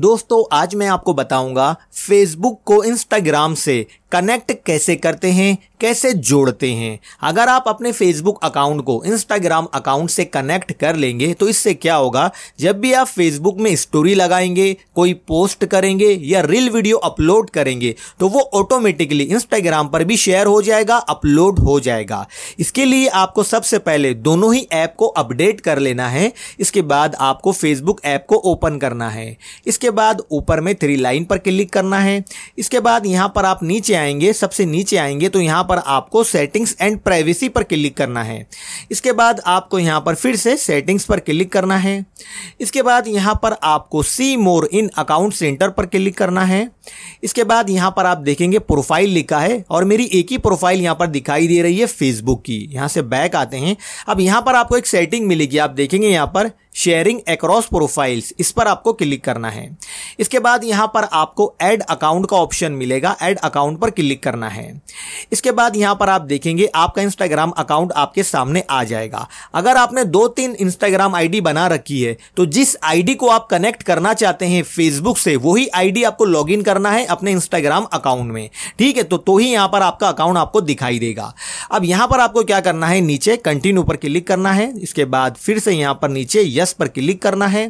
दोस्तों आज मैं आपको बताऊंगा फेसबुक को इंस्टाग्राम से कनेक्ट कैसे करते हैं कैसे जोड़ते हैं अगर आप अपने फेसबुक अकाउंट को इंस्टाग्राम अकाउंट से कनेक्ट कर लेंगे तो इससे क्या होगा जब भी आप फेसबुक में स्टोरी लगाएंगे कोई पोस्ट करेंगे या रील वीडियो अपलोड करेंगे तो वो ऑटोमेटिकली इंस्टाग्राम पर भी शेयर हो जाएगा अपलोड हो जाएगा इसके लिए आपको सबसे पहले दोनों ही ऐप को अपडेट कर लेना है इसके बाद आपको फेसबुक ऐप को ओपन करना है इसके बाद ऊपर में थ्री लाइन पर क्लिक करना है इसके बाद यहाँ पर आप नीचे आएंगे सबसे नीचे आएंगे तो यहाँ पर आपको सेटिंग्स एंड प्राइवेसी पर क्लिक करना है इसके बाद आपको यहाँ पर फिर से सेटिंग्स पर क्लिक करना है इसके बाद यहाँ पर आपको see more in account centre पर क्लिक करना है इसके बाद यहाँ पर आप देखेंगे प्रोफाइल लिखा है और मेरी एक ही प्रोफाइल यहाँ पर दिखाई दे रही है फेसबुक की यहाँ से बैक आते हैं अब यहाँ पर आपको एक सेटिंग मिलेगी आप देखेंगे यहाँ पर शेयरिंग एक्रॉस प्रोफाइल्स इस पर आपको क्लिक करना है इसके बाद यहाँ पर आपको ऐड अकाउंट का ऑप्शन मिलेगा ऐड अकाउंट पर क्लिक करना है इसके बाद यहाँ पर आप देखेंगे आपका इंस्टाग्राम अकाउंट आपके सामने आ जाएगा अगर आपने दो तीन इंस्टाग्राम आईडी बना रखी है तो जिस आईडी को आप कनेक्ट करना चाहते हैं फेसबुक से वही आईडी आपको लॉगिन करना है अपने इंस्टाग्राम अकाउंट में ठीक है तो, तो ही यहाँ पर आपका अकाउंट आपको दिखाई देगा अब यहाँ पर आपको क्या करना है नीचे कंटिन्यू पर क्लिक करना है इसके बाद फिर से यहाँ पर नीचे यस पर क्लिक करना है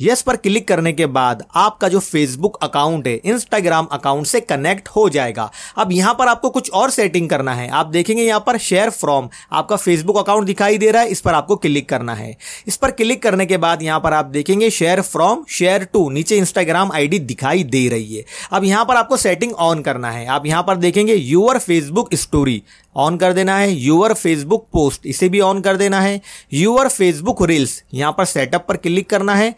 यस पर क्लिक करने के बाद आपका जो फेसबुक अकाउंट है इंस्टाग्राम अकाउंट से कनेक्ट हो जाएगा अब यहां पर आपको कुछ और सेटिंग करना है आप देखेंगे यहां पर शेयर फ्रॉम आपका फेसबुक अकाउंट दिखाई दे रहा है इस पर आपको क्लिक करना है इस पर क्लिक करने के बाद यहाँ पर आप देखेंगे शेयर फ्रॉम शेयर टू नीचे इंस्टाग्राम आई दिखाई दे रही है अब यहां पर आपको सेटिंग ऑन करना है आप यहां पर देखेंगे यूअर फेसबुक स्टोरी ऑन कर देना है यूअर फेसबुक पोस्ट इसे भी ऑन कर देना है यूअर फेसबुक रील्स यहाँ पर सेटअप पर क्लिक करना है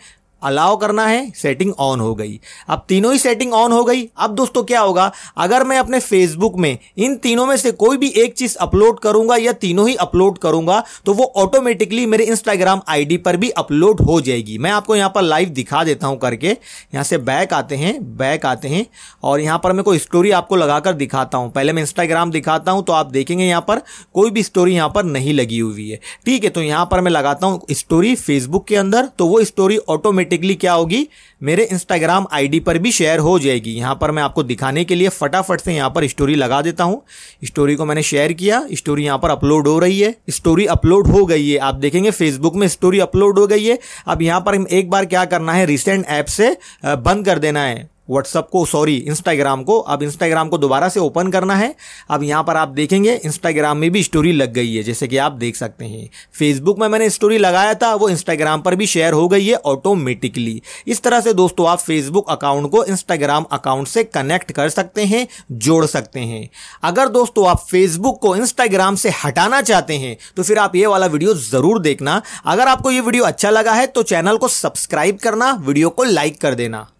अलाउ करना है सेटिंग ऑन हो गई अब तीनों ही सेटिंग ऑन हो गई अब दोस्तों क्या होगा अगर मैं अपने फेसबुक में इन तीनों में से कोई भी एक चीज अपलोड करूंगा या तीनों ही अपलोड करूंगा तो वो ऑटोमेटिकली मेरे इंस्टाग्राम आईडी पर भी अपलोड हो जाएगी मैं आपको यहां पर लाइव दिखा देता हूँ करके यहाँ से बैक आते हैं बैक आते हैं और यहां पर मैं कोई स्टोरी आपको लगाकर दिखाता हूं पहले मैं इंस्टाग्राम दिखाता हूँ तो आप देखेंगे यहाँ पर कोई भी स्टोरी यहां पर नहीं लगी हुई है ठीक है तो यहां पर मैं लगाता हूँ स्टोरी फेसबुक के अंदर तो वो स्टोरी ऑटोमेटिक ऑटोमेटिकली क्या होगी मेरे इंस्टाग्राम आईडी पर भी शेयर हो जाएगी यहाँ पर मैं आपको दिखाने के लिए फटाफट से यहाँ पर स्टोरी लगा देता हूँ स्टोरी को मैंने शेयर किया स्टोरी यहाँ पर अपलोड हो रही है स्टोरी अपलोड हो गई है आप देखेंगे फेसबुक में स्टोरी अपलोड हो गई है अब यहाँ पर एक बार क्या करना है रिसेंट ऐप से बंद कर देना है व्हाट्सअप को सॉरी इंस्टाग्राम को अब इंस्टाग्राम को दोबारा से ओपन करना है अब यहाँ पर आप देखेंगे इंस्टाग्राम में भी स्टोरी लग गई है जैसे कि आप देख सकते हैं फेसबुक में मैंने स्टोरी लगाया था वो इंस्टाग्राम पर भी शेयर हो गई है ऑटोमेटिकली इस तरह से दोस्तों आप फेसबुक अकाउंट को इंस्टाग्राम अकाउंट से कनेक्ट कर सकते हैं जोड़ सकते हैं अगर दोस्तों आप फेसबुक को इंस्टाग्राम से हटाना चाहते हैं तो फिर आप ये वाला वीडियो ज़रूर देखना अगर आपको ये वीडियो अच्छा लगा है तो चैनल को सब्सक्राइब करना वीडियो को लाइक कर देना